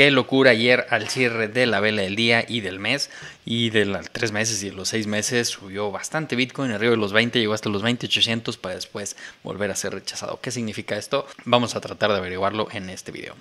qué locura ayer al cierre de la vela del día y del mes y de los tres meses y de los seis meses subió bastante Bitcoin arriba de los 20, llegó hasta los 2800 para después volver a ser rechazado. ¿Qué significa esto? Vamos a tratar de averiguarlo en este video.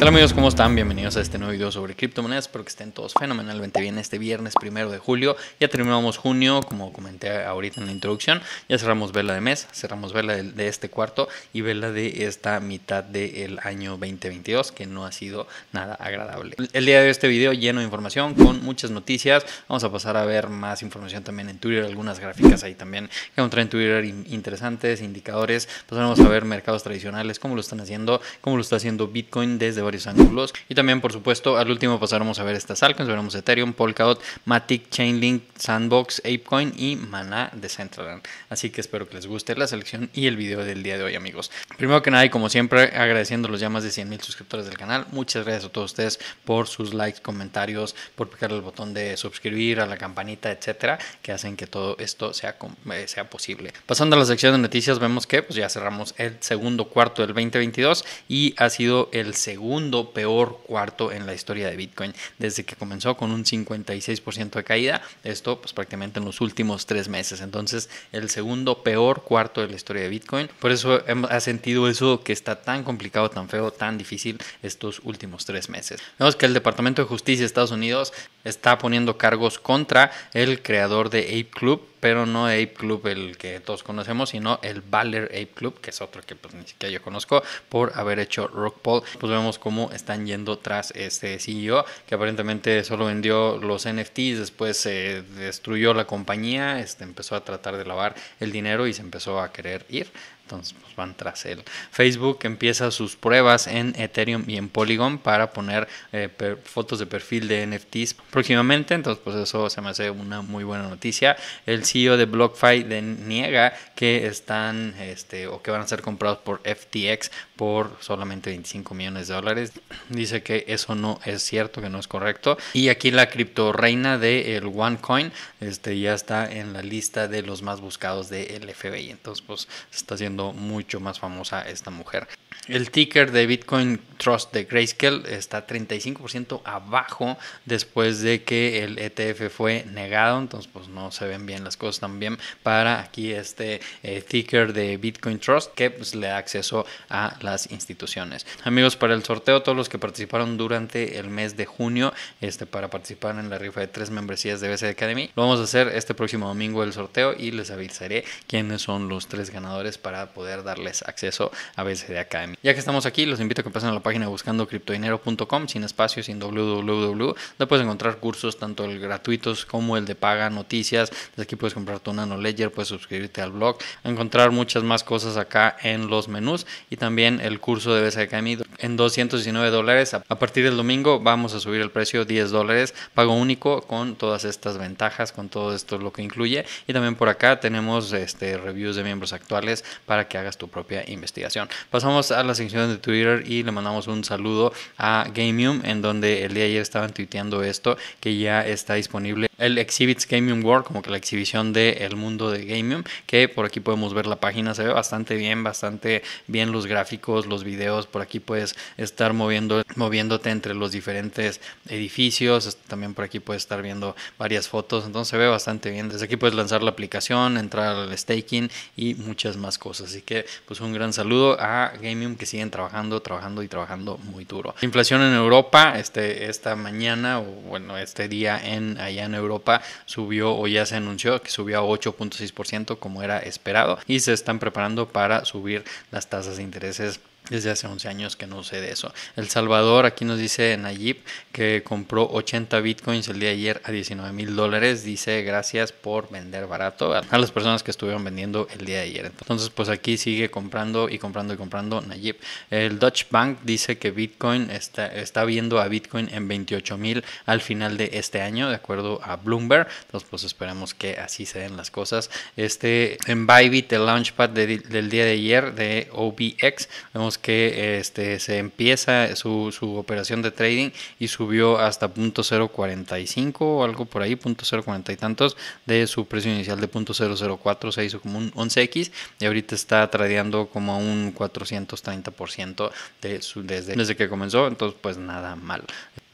Hola amigos? ¿Cómo están? Bienvenidos a este nuevo video sobre criptomonedas. Espero que estén todos fenomenalmente bien este viernes primero de julio. Ya terminamos junio, como comenté ahorita en la introducción. Ya cerramos vela de mes, cerramos vela de, este cuarto y vela de esta mitad del año 2022, que no ha sido nada agradable. El día de este video lleno de información, con muchas noticias. Vamos a pasar a ver más información también en Twitter, algunas gráficas ahí también que encontré en Twitter interesantes, indicadores. Pasaremos a ver mercados tradicionales, cómo lo están haciendo, cómo lo está haciendo Bitcoin desde varios ángulos. Y también, por supuesto, al último pasaremos a ver estas altcoins. Veremos Ethereum, Polkadot, Matic, Chainlink, Sandbox, Apecoin y Mana de Central. Así que espero que les guste la selección y el video del día de hoy, amigos. Primero que nada, y como siempre, agradeciendo los ya más de 100 mil suscriptores del canal. Muchas gracias a todos ustedes por sus likes, comentarios, por picar el botón de suscribir, a la campanita, etcétera, que hacen que todo esto sea, eh, sea posible. Pasando a la sección de noticias, vemos que pues, ya cerramos el segundo cuarto del 2022 y ha sido el segundo peor cuarto en la historia de Bitcoin, desde que comenzó con un 56% de caída, esto pues prácticamente en los últimos tres meses, entonces el segundo peor cuarto de la historia de Bitcoin, por eso ha sentido eso que está tan complicado, tan feo, tan difícil estos últimos tres meses. Vemos que el Departamento de Justicia de Estados Unidos está poniendo cargos contra el creador de Ape Club, pero no Ape Club, el que todos conocemos, sino el Valor Ape Club, que es otro que pues, ni siquiera yo conozco, por haber hecho Rock Paul. Pues vemos cómo están yendo tras este CEO, que aparentemente solo vendió los NFTs, después se destruyó la compañía, este, empezó a tratar de lavar el dinero y se empezó a querer ir. Entonces pues, van tras él. Facebook empieza sus pruebas en Ethereum y en Polygon para poner eh, fotos de perfil de NFTs próximamente. Entonces pues eso se me hace una muy buena noticia. El CEO de BlockFi de, niega que están este, o que van a ser comprados por FTX por solamente 25 millones de dólares. Dice que eso no es cierto, que no es correcto. Y aquí la criptorreina de el OneCoin este, ya está en la lista de los más buscados del FBI. Entonces pues está haciendo mucho más famosa esta mujer. El ticker de Bitcoin Trust de Grayscale está 35% abajo después de que el ETF fue negado. Entonces, pues no se ven bien las cosas también para aquí este eh, ticker de Bitcoin Trust que pues, le da acceso a las instituciones. Amigos, para el sorteo, todos los que participaron durante el mes de junio este, para participar en la rifa de tres membresías de BCD Academy, lo vamos a hacer este próximo domingo el sorteo y les avisaré quiénes son los tres ganadores para poder darles acceso a BCD Academy. Ya que estamos aquí, los invito a que pasen a la página página buscando criptodinero.com, sin espacio, sin www, donde puedes encontrar cursos tanto el gratuitos como el de paga, noticias, desde aquí puedes comprar tu nano ledger, puedes suscribirte al blog, encontrar muchas más cosas acá en los menús y también el curso de BS Academy en 219 dólares. A partir del domingo vamos a subir el precio 10 dólares, pago único con todas estas ventajas, con todo esto lo que incluye. Y también por acá tenemos este, reviews de miembros actuales para que hagas tu propia investigación. Pasamos a la sección de Twitter y le mandamos un saludo a Gamium, en donde el día ayer estaban tuiteando esto, que ya está disponible el Exhibits Gamium World, como que la exhibición del el mundo de Gamium, que por aquí podemos ver la página, se ve bastante bien, bastante bien los gráficos, los videos, por aquí puedes estar moviendo, moviéndote entre los diferentes edificios. También por aquí puedes estar viendo varias fotos. Entonces se ve bastante bien. Desde aquí puedes lanzar la aplicación, entrar al staking y muchas más cosas. Así que pues un gran saludo a Gamium que siguen trabajando, trabajando y trabajando muy duro. La inflación en Europa, este, esta mañana o bueno, este día en allá en Europa subió o ya se anunció que subió a 8.6% como era esperado y se están preparando para subir las tasas de intereses desde hace 11 años que no sé de eso. El Salvador, aquí nos dice Nayib que compró 80 bitcoins el día de ayer a 19 mil dólares. Dice gracias por vender barato a las personas que estuvieron vendiendo el día de ayer. Entonces, pues aquí sigue comprando y comprando y comprando Nayib. El Dutch Bank dice que Bitcoin está, viendo a Bitcoin en 28 mil al final de este año, de acuerdo a Bloomberg. Entonces, pues esperemos que así se den las cosas. Este, en Bybit, el launchpad del día de ayer de OBX, vemos que este, se empieza su, operación de trading y subió hasta .045 o algo por ahí, punto .040 y tantos de su precio inicial de .004, se hizo como un 11x y ahorita está tradeando como un 430% de su, desde, desde que comenzó, entonces pues nada mal.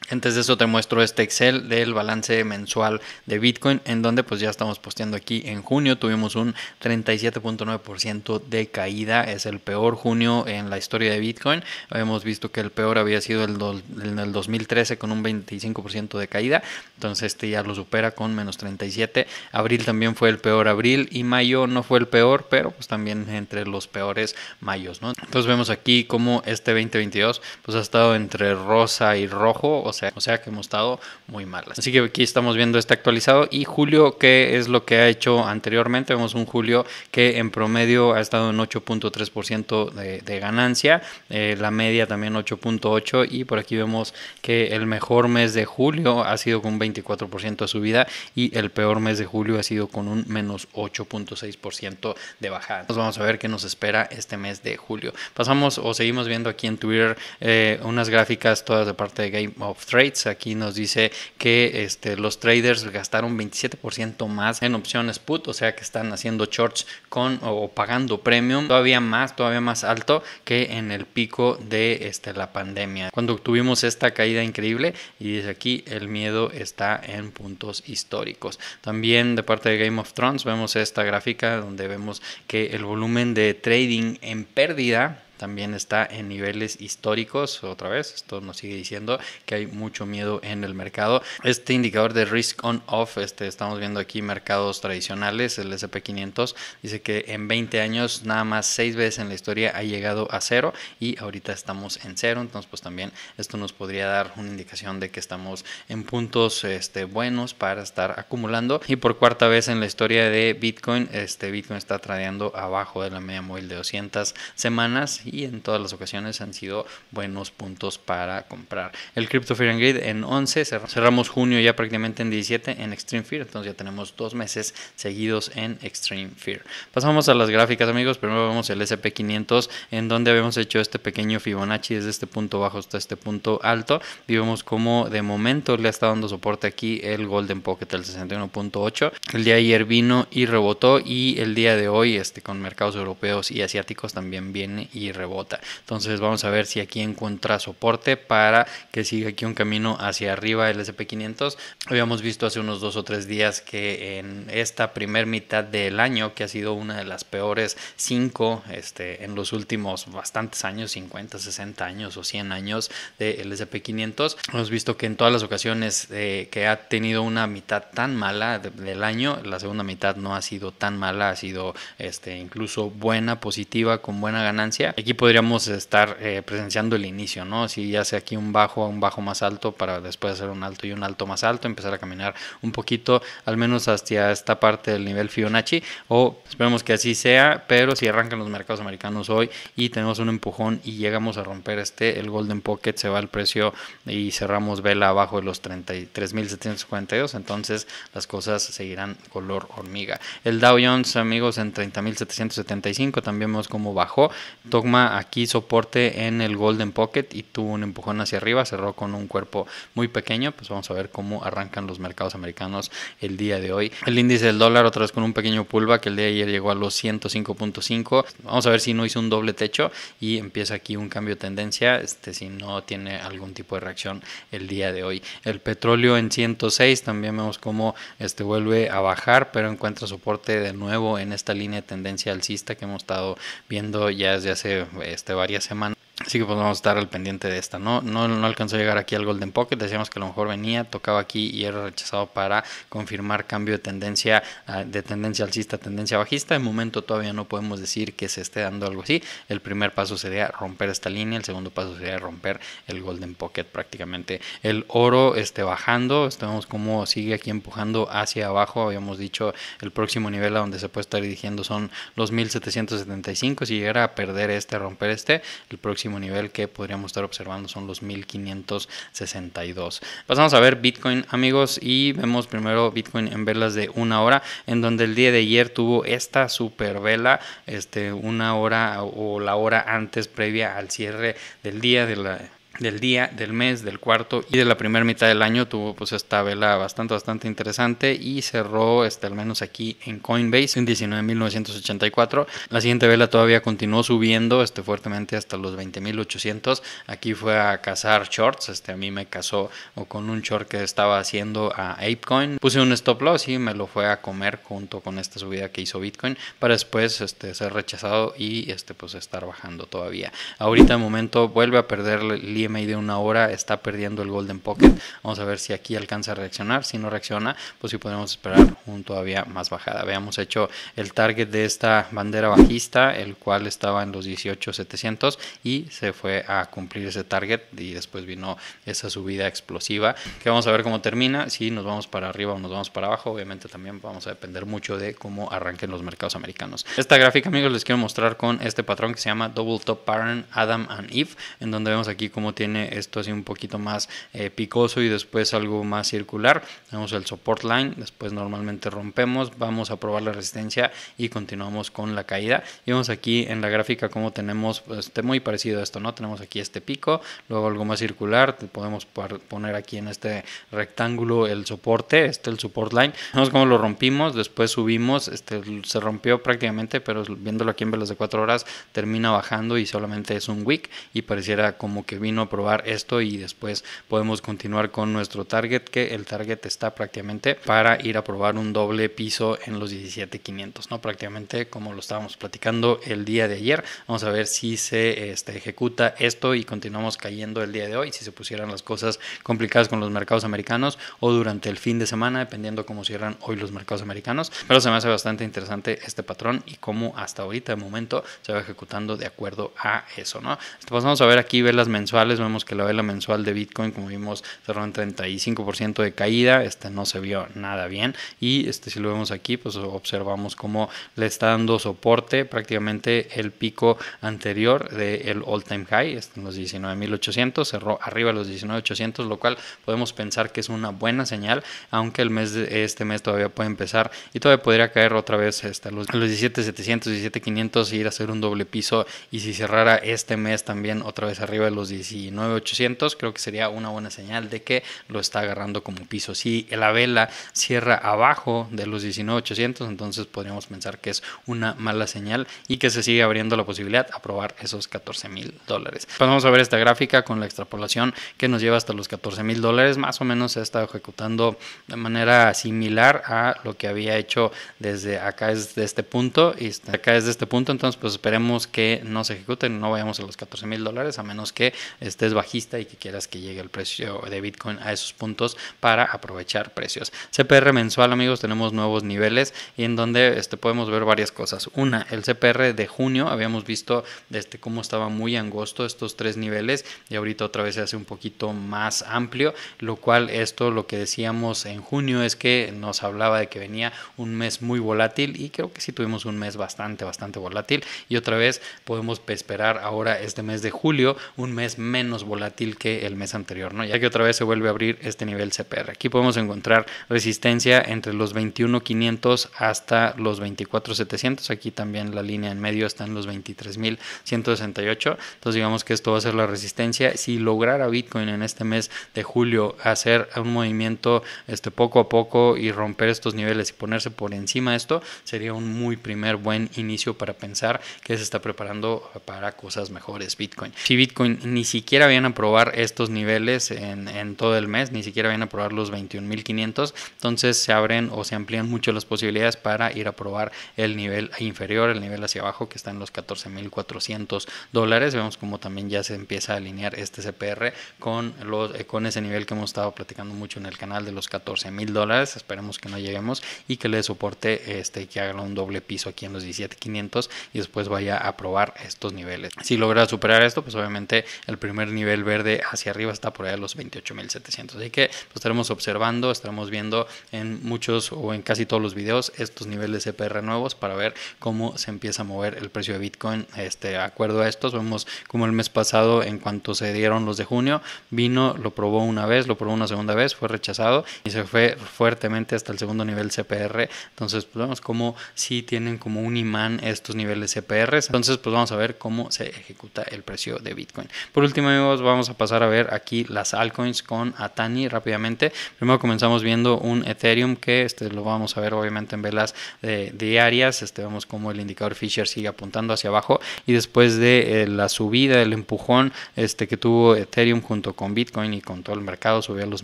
Antes de eso te muestro este Excel del balance mensual de Bitcoin, en donde pues ya estamos posteando aquí en junio, tuvimos un 37.9% de caída, es el peor junio en la historia de Bitcoin, Hemos visto que el peor había sido en el 2013 con un 25% de caída, entonces este ya lo supera con menos 37, abril también fue el peor abril y mayo no fue el peor, pero pues también entre los peores mayos, Entonces vemos aquí como este 2022 pues ha estado entre rosa y rojo, o sea, que hemos estado muy malas. Así que aquí estamos viendo este actualizado y Julio, ¿qué es lo que ha hecho anteriormente? Vemos un Julio que en promedio ha estado en 8.3% de, ganancia, eh, la media también 8.8% y por aquí vemos que el mejor mes de julio ha sido con un 24% de subida y el peor mes de julio ha sido con un menos 8.6% de bajada. Entonces vamos a ver qué nos espera este mes de julio. Pasamos o seguimos viendo aquí en Twitter eh, unas gráficas todas de parte de Game of Trades. Aquí nos dice que este, los traders gastaron 27% más en opciones put, o sea que están haciendo shorts con o pagando premium todavía más, todavía más alto que en el pico de este, la pandemia. Cuando tuvimos esta caída increíble y desde aquí el miedo está en puntos históricos. También de parte de Game of Thrones vemos esta gráfica donde vemos que el volumen de trading en pérdida también está en niveles históricos. Otra vez, esto nos sigue diciendo que hay mucho miedo en el mercado. Este indicador de risk on off, este, estamos viendo aquí mercados tradicionales, el SP500, dice que en 20 años nada más seis veces en la historia ha llegado a cero y ahorita estamos en cero. Entonces, pues también esto nos podría dar una indicación de que estamos en puntos este, buenos para estar acumulando. Y por cuarta vez en la historia de Bitcoin, este Bitcoin está tradeando abajo de la media móvil de 200 semanas y en todas las ocasiones han sido buenos puntos para comprar. El Crypto Fear and Greed en 11, cerramos junio ya prácticamente en 17 en Extreme Fear, entonces ya tenemos dos meses seguidos en Extreme Fear. Pasamos a las gráficas amigos, primero vemos el SP500 en donde habíamos hecho este pequeño Fibonacci desde este punto bajo hasta este punto alto y vemos como de momento le ha estado dando soporte aquí el Golden Pocket el 61.8. El día de ayer vino y rebotó y el día de hoy este con mercados europeos y asiáticos también viene y rebotó rebota. Entonces vamos a ver si aquí encuentra soporte para que siga aquí un camino hacia arriba el SP500. Habíamos visto hace unos dos o tres días que en esta primer mitad del año, que ha sido una de las peores cinco este, en los últimos bastantes años, 50, 60 años o 100 años del SP500, hemos visto que en todas las ocasiones eh, que ha tenido una mitad tan mala del año, la segunda mitad no ha sido tan mala, ha sido este, incluso buena, positiva, con buena ganancia podríamos estar eh, presenciando el inicio, ¿no? Si ya sea aquí un bajo, a un bajo más alto, para después hacer un alto y un alto más alto, empezar a caminar un poquito, al menos hasta esta parte del nivel Fibonacci, o esperemos que así sea, pero si arrancan los mercados americanos hoy y tenemos un empujón y llegamos a romper este, el Golden Pocket se va al precio y cerramos vela abajo de los 33.742, entonces las cosas seguirán color hormiga. El Dow Jones, amigos, en 30.775, también vemos cómo bajó, Dogma aquí soporte en el Golden Pocket y tuvo un empujón hacia arriba, cerró con un cuerpo muy pequeño, pues vamos a ver cómo arrancan los mercados americanos el día de hoy. El índice del dólar otra vez con un pequeño pulva que el día de ayer llegó a los 105.5, vamos a ver si no hizo un doble techo y empieza aquí un cambio de tendencia, este, si no tiene algún tipo de reacción el día de hoy. El petróleo en 106 también vemos cómo este, vuelve a bajar, pero encuentra soporte de nuevo en esta línea de tendencia alcista que hemos estado viendo ya desde hace este, varias semanas Así que pues vamos a estar al pendiente de esta. No, no, no alcanzó a llegar aquí al Golden Pocket. Decíamos que a lo mejor venía, tocaba aquí y era rechazado para confirmar cambio de tendencia, ah, de tendencia alcista a tendencia bajista. De momento todavía no podemos decir que se esté dando algo así. El primer paso sería romper esta línea, el segundo paso sería romper el Golden Pocket prácticamente. El oro esté bajando, estamos como sigue aquí empujando hacia abajo. Habíamos dicho el próximo nivel a donde se puede estar dirigiendo son los 1775. Si llegara a perder este, romper este, el próximo nivel que podríamos estar observando son los 1562. Pasamos a ver Bitcoin amigos y vemos primero Bitcoin en velas de una hora en donde el día de ayer tuvo esta super vela este, una hora o la hora antes previa al cierre del día de la del día, del mes, del cuarto y de la primera mitad del año tuvo pues esta vela bastante, bastante interesante y cerró este, al menos aquí en Coinbase en 19.984. La siguiente vela todavía continuó subiendo este, fuertemente hasta los 20.800. Aquí fue a cazar shorts, este, a mí me casó o con un short que estaba haciendo a Apecoin. Puse un stop loss y me lo fue a comer junto con esta subida que hizo Bitcoin para después este, ser rechazado y este, pues estar bajando todavía. Ahorita de momento vuelve a perder el de una hora está perdiendo el Golden Pocket. Vamos a ver si aquí alcanza a reaccionar. Si no reacciona, pues si podemos esperar un todavía más bajada. veamos hecho el target de esta bandera bajista, el cual estaba en los 18,700 y se fue a cumplir ese target y después vino esa subida explosiva que vamos a ver cómo termina, si nos vamos para arriba o nos vamos para abajo, obviamente también vamos a depender mucho de cómo arranquen los mercados americanos. Esta gráfica amigos les quiero mostrar con este patrón que se llama Double Top Pattern Adam and Eve, en donde vemos aquí cómo tiene tiene esto así un poquito más eh, picoso y después algo más circular. Tenemos el support line, después normalmente rompemos, vamos a probar la resistencia y continuamos con la caída. Y vemos aquí en la gráfica cómo tenemos, pues, este muy parecido a esto, ¿no? Tenemos aquí este pico, luego algo más circular, podemos poner aquí en este rectángulo el soporte, este el support line. Vemos cómo lo rompimos, después subimos, este se rompió prácticamente, pero viéndolo aquí en velas de 4 horas termina bajando y solamente es un wick y pareciera como que vino a probar esto y después podemos continuar con nuestro target, que el target está prácticamente para ir a probar un doble piso en los 17500, ¿no? Prácticamente como lo estábamos platicando el día de ayer. Vamos a ver si se este, ejecuta esto y continuamos cayendo el día de hoy, si se pusieran las cosas complicadas con los mercados americanos o durante el fin de semana, dependiendo cómo cierran hoy los mercados americanos. Pero se me hace bastante interesante este patrón y cómo hasta ahorita de momento se va ejecutando de acuerdo a eso, ¿no? Entonces, vamos a ver aquí velas mensuales vemos que la vela mensual de Bitcoin, como vimos, cerró en 35% de caída, este no se vio nada bien y este si lo vemos aquí, pues observamos cómo le está dando soporte prácticamente el pico anterior del all time high, este, en los 19.800, cerró arriba de los 19.800, lo cual podemos pensar que es una buena señal, aunque el mes este mes todavía puede empezar y todavía podría caer otra vez hasta este, los, los 17.700, 17.500 y ir a hacer un doble piso y si cerrara este mes también otra vez arriba de los 17 19,800 creo que sería una buena señal de que lo está agarrando como piso. Si la vela cierra abajo de los 19800, entonces podríamos pensar que es una mala señal y que se sigue abriendo la posibilidad a probar esos 14 mil dólares. Pues vamos a ver esta gráfica con la extrapolación que nos lleva hasta los 14 mil dólares. Más o menos se ha estado ejecutando de manera similar a lo que había hecho desde acá, desde este punto y acá de este punto. Entonces, pues esperemos que no se ejecuten, no vayamos a los 14 mil dólares a menos que estés bajista y que quieras que llegue el precio de Bitcoin a esos puntos para aprovechar precios. CPR mensual, amigos, tenemos nuevos niveles y en donde este, podemos ver varias cosas. Una, el CPR de junio, habíamos visto desde cómo estaba muy angosto estos tres niveles y ahorita otra vez se hace un poquito más amplio, lo cual esto lo que decíamos en junio es que nos hablaba de que venía un mes muy volátil y creo que sí tuvimos un mes bastante, bastante volátil y otra vez podemos esperar ahora este mes de julio un mes menos volátil que el mes anterior, ¿no? ya que otra vez se vuelve a abrir este nivel CPR. Aquí podemos encontrar resistencia entre los 21,500 hasta los 24,700. Aquí también la línea en medio está en los 23,168. Entonces digamos que esto va a ser la resistencia. Si lograra Bitcoin en este mes de julio hacer un movimiento este, poco a poco y romper estos niveles y ponerse por encima de esto, sería un muy primer buen inicio para pensar que se está preparando para cosas mejores Bitcoin. Si Bitcoin ni siquiera siquiera a probar estos niveles en, todo el mes, ni siquiera vienen a probar los 21.500, entonces se abren o se amplían mucho las posibilidades para ir a probar el nivel inferior, el nivel hacia abajo que está en los 14.400 dólares. Vemos como también ya se empieza a alinear este CPR con, los, eh, con ese nivel que hemos estado platicando mucho en el canal de los 14.000 dólares. Esperemos que no lleguemos y que le soporte este que haga un doble piso aquí en los 17.500 y después vaya a probar estos niveles. Si logra superar esto, pues obviamente el primer nivel verde hacia arriba está por allá los 28.700. Así que lo pues, estaremos observando, estaremos viendo en muchos o en casi todos los videos estos niveles CPR nuevos para ver cómo se empieza a mover el precio de Bitcoin. Este, acuerdo a estos, vemos como el mes pasado, en cuanto se dieron los de junio, vino, lo probó una vez, lo probó una segunda vez, fue rechazado y se fue fuertemente hasta el segundo nivel CPR. Entonces, pues, vemos cómo si tienen como un imán estos niveles CPR. Entonces, pues vamos a ver cómo se ejecuta el precio de Bitcoin. Por último, vamos a pasar a ver aquí las altcoins con Atani rápidamente. Primero comenzamos viendo un Ethereum que este, lo vamos a ver obviamente en velas eh, diarias. Este, vemos como el indicador Fisher sigue apuntando hacia abajo y después de eh, la subida, el empujón este, que tuvo Ethereum junto con Bitcoin y con todo el mercado, subió a los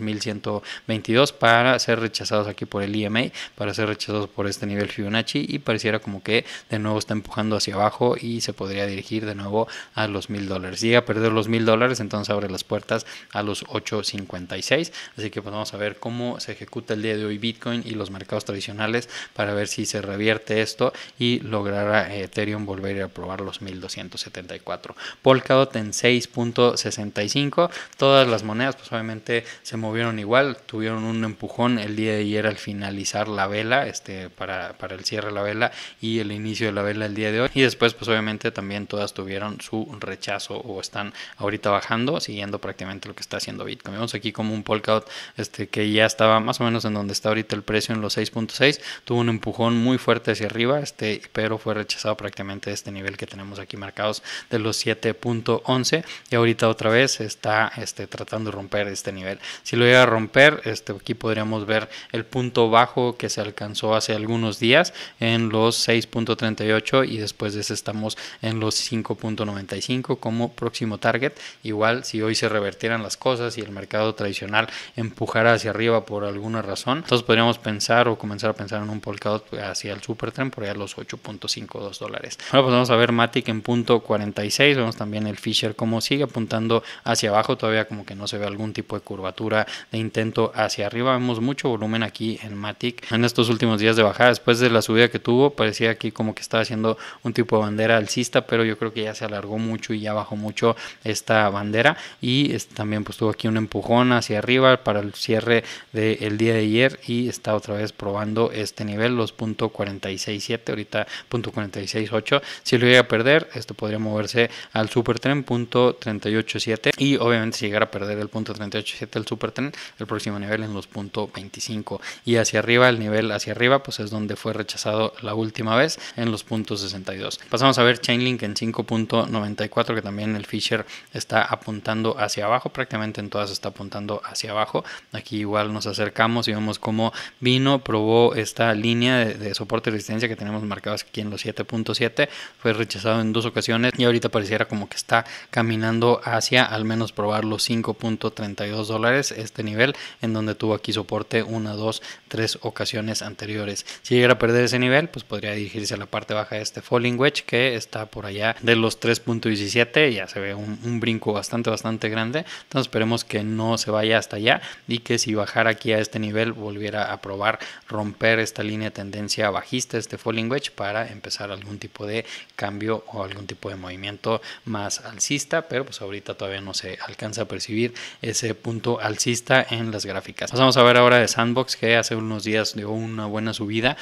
1122 para ser rechazados aquí por el EMA para ser rechazados por este nivel Fibonacci y pareciera como que de nuevo está empujando hacia abajo y se podría dirigir de nuevo a los mil dólares. Llega a perder los mil dólares, entonces abre las puertas a los 8.56. Así que pues vamos a ver cómo se ejecuta el día de hoy Bitcoin y los mercados tradicionales para ver si se revierte esto y logrará eh, Ethereum volver a probar los 1.274. Polkadot en 6.65. Todas las monedas pues obviamente se movieron igual, tuvieron un empujón el día de ayer al finalizar la vela, este, para, para el cierre de la vela y el inicio de la vela el día de hoy. Y después pues obviamente también todas tuvieron su rechazo o están ahorita ahorita bajando, siguiendo prácticamente lo que está haciendo Bitcoin. Vemos aquí como un Polkadot este, que ya estaba más o menos en donde está ahorita el precio en los 6.6, tuvo un empujón muy fuerte hacia arriba, este, pero fue rechazado prácticamente este nivel que tenemos aquí marcados de los 7.11 y ahorita otra vez está este, tratando de romper este nivel. Si lo llega a romper, este, aquí podríamos ver el punto bajo que se alcanzó hace algunos días en los 6.38 y después de ese estamos en los 5.95 como próximo target Igual si hoy se revertieran las cosas y el mercado tradicional empujara hacia arriba por alguna razón, entonces podríamos pensar o comenzar a pensar en un polcado hacia el Supertren por allá los 8.52 dólares. Ahora pues vamos a ver Matic en punto 46, vemos también el Fisher como sigue apuntando hacia abajo, todavía como que no se ve algún tipo de curvatura de intento hacia arriba, vemos mucho volumen aquí en Matic en estos últimos días de bajada, después de la subida que tuvo, parecía aquí como que estaba haciendo un tipo de bandera alcista, pero yo creo que ya se alargó mucho y ya bajó mucho esta bandera y este, también pues tuvo aquí un empujón hacia arriba para el cierre del día de ayer y está otra vez probando este nivel, los .467, ahorita .468, si lo llega a perder, esto podría moverse al supertren .387 y obviamente si llegara a perder el punto .387 el supertren, el próximo nivel en los .25 y hacia arriba, el nivel hacia arriba pues es donde fue rechazado la última vez en los .62. Pasamos a ver Chainlink en 5.94 que también el Fisher está está apuntando hacia abajo, prácticamente en todas está apuntando hacia abajo. Aquí igual nos acercamos y vemos cómo vino, probó esta línea de, soporte resistencia que tenemos marcados aquí en los 7.7, fue rechazado en dos ocasiones y ahorita pareciera como que está caminando hacia al menos probar los 5.32 dólares, este nivel en donde tuvo aquí soporte una, dos, tres ocasiones anteriores. Si llegara a perder ese nivel, pues podría dirigirse a la parte baja de este falling wedge que está por allá de los 3.17, ya se ve un, un brinco bastante, bastante grande. Entonces esperemos que no se vaya hasta allá y que si bajara aquí a este nivel volviera a probar romper esta línea de tendencia bajista, este falling wedge, para empezar algún tipo de cambio o algún tipo de movimiento más alcista, pero pues ahorita todavía no se alcanza a percibir ese punto alcista en las gráficas. Pasamos a ver ahora de Sandbox que hace unos días dio una buena subida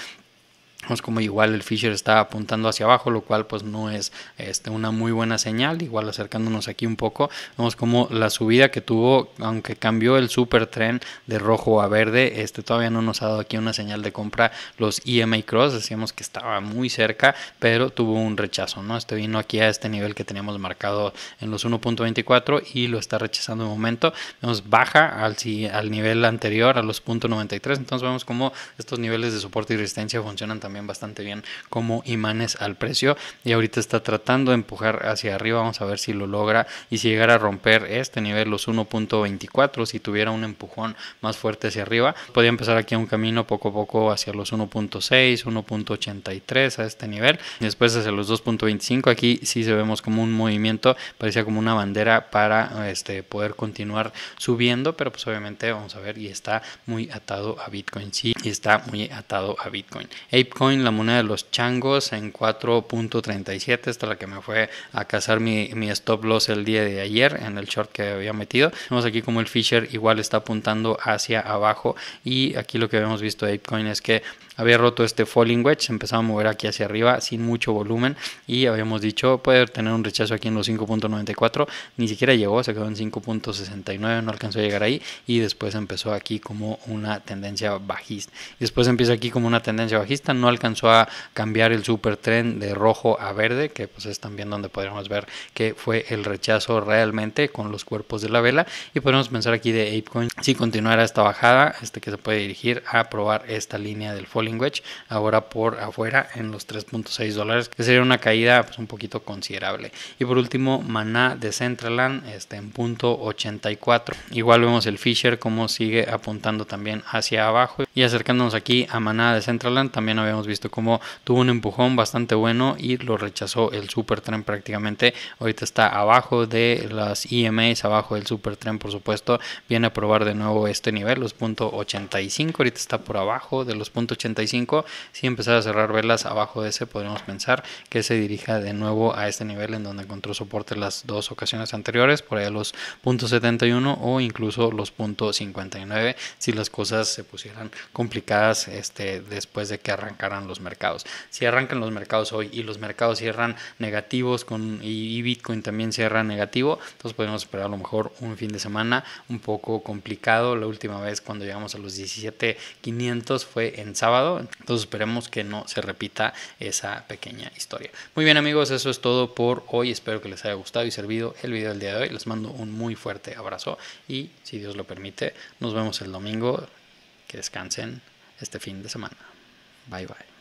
Vemos como igual el Fisher está apuntando hacia abajo, lo cual pues no es este, una muy buena señal. Igual acercándonos aquí un poco, vemos como la subida que tuvo, aunque cambió el super tren de rojo a verde, este todavía no nos ha dado aquí una señal de compra los EMA Cross. Decíamos que estaba muy cerca, pero tuvo un rechazo, ¿no? Este vino aquí a este nivel que teníamos marcado en los 1.24 y lo está rechazando de momento. Vemos baja al, al nivel anterior, a los 0.93. Entonces vemos como estos niveles de soporte y resistencia funcionan también bastante bien como imanes al precio y ahorita está tratando de empujar hacia arriba, vamos a ver si lo logra y si llegara a romper este nivel, los 1.24, si tuviera un empujón más fuerte hacia arriba, podría empezar aquí un camino poco a poco hacia los 1.6, 1.83 a este nivel, después hacia los 2.25, aquí sí se vemos como un movimiento, parecía como una bandera para este, poder continuar subiendo, pero pues obviamente vamos a ver y está muy atado a Bitcoin, sí, y está muy atado a Bitcoin la moneda de los changos, en 4.37. Esta es la que me fue a cazar mi, stop loss el día de ayer en el short que había metido. Vemos aquí como el Fisher igual está apuntando hacia abajo. Y aquí lo que habíamos visto de Bitcoin es que había roto este falling wedge, se empezaba a mover aquí hacia arriba sin mucho volumen y habíamos dicho puede tener un rechazo aquí en los 5.94, ni siquiera llegó, se quedó en 5.69, no alcanzó a llegar ahí y después empezó aquí como una tendencia bajista. después empieza aquí como una tendencia bajista, alcanzó a cambiar el super tren de rojo a verde, que pues es también donde podríamos ver que fue el rechazo realmente con los cuerpos de la vela. Y podemos pensar aquí de ApeCoin si continuara esta bajada, este que se puede dirigir a probar esta línea del Falling Wedge ahora por afuera en los 3.6 dólares, que sería una caída pues, un poquito considerable. Y por último, Maná de Centraland este, en punto 84. Igual vemos el Fisher como sigue apuntando también hacia abajo y acercándonos aquí a Maná de Centraland también había Hemos visto cómo tuvo un empujón bastante bueno y lo rechazó el supertren prácticamente. Ahorita está abajo de las EMAs, abajo del supertren, por supuesto. Viene a probar de nuevo este nivel, los .85. Ahorita está por abajo de los .85. Si empezara a cerrar velas abajo de ese, podríamos pensar que se dirija de nuevo a este nivel en donde encontró soporte las dos ocasiones anteriores, por ahí a los .71 o incluso los .59 si las cosas se pusieran complicadas este, después de que arrancara los mercados. Si arrancan los mercados hoy y los mercados cierran negativos con, y, Bitcoin también cierra negativo, entonces podemos esperar a lo mejor un fin de semana un poco complicado. La última vez cuando llegamos a los 17,500 fue en sábado, entonces esperemos que no se repita esa pequeña historia. Muy bien amigos, eso es todo por hoy. Espero que les haya gustado y servido el video del día de hoy. Les mando un muy fuerte abrazo y si Dios lo permite, nos vemos el domingo. Que descansen este fin de semana. Bye bye.